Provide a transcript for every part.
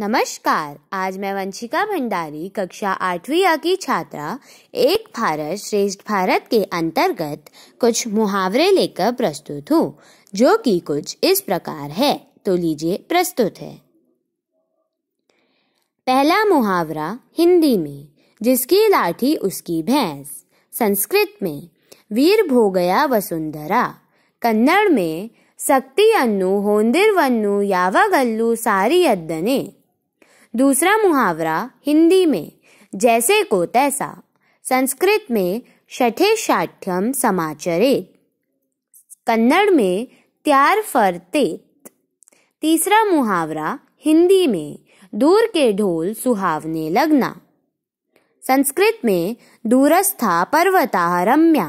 नमस्कार आज मैं वंशिका भंडारी कक्षा आठवीं की छात्रा एक भारत श्रेष्ठ भारत के अंतर्गत कुछ मुहावरे लेकर प्रस्तुत हूँ जो कि कुछ इस प्रकार है तो लीजिए प्रस्तुत है पहला मुहावरा हिंदी में जिसकी लाठी उसकी भैंस संस्कृत में वीर भो गया वसुंधरा कन्नड़ में शक्ति अन्नु होंदिर वन्नु यावा गल्लू सारी अद्दने दूसरा मुहावरा हिंदी में जैसे को तैसा संस्कृत में छठे शाठ्यम समाचरित कन्नड़ में त्यार फरतेत तीसरा मुहावरा हिंदी में दूर के ढोल सुहावने लगना संस्कृत में दूरस्था पर्वता रम्या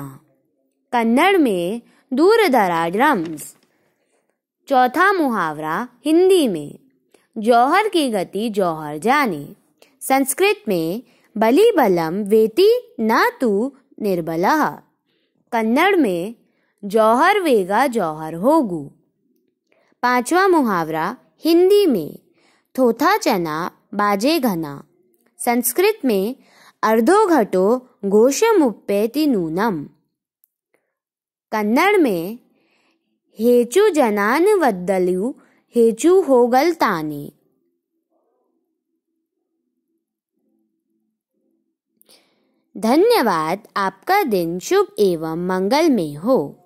कन्नड़ में दूर दराज रम्स चौथा मुहावरा हिंदी में जौहर की गति जौहर जाने संस्कृत में बली बलम वेति न तू निर्बल कन्नड़ में जौहर वेगा जौहर होगु पांचवा मुहावरा हिंदी में थोथा चना बाजे घना संस्कृत में अर्धो घटो घोष मुप्पेति नूनम कन्नड़ में हेचु जनान वद्दलु हेजू होगल ताने धन्यवाद आपका दिन शुभ एवं मंगलमय हो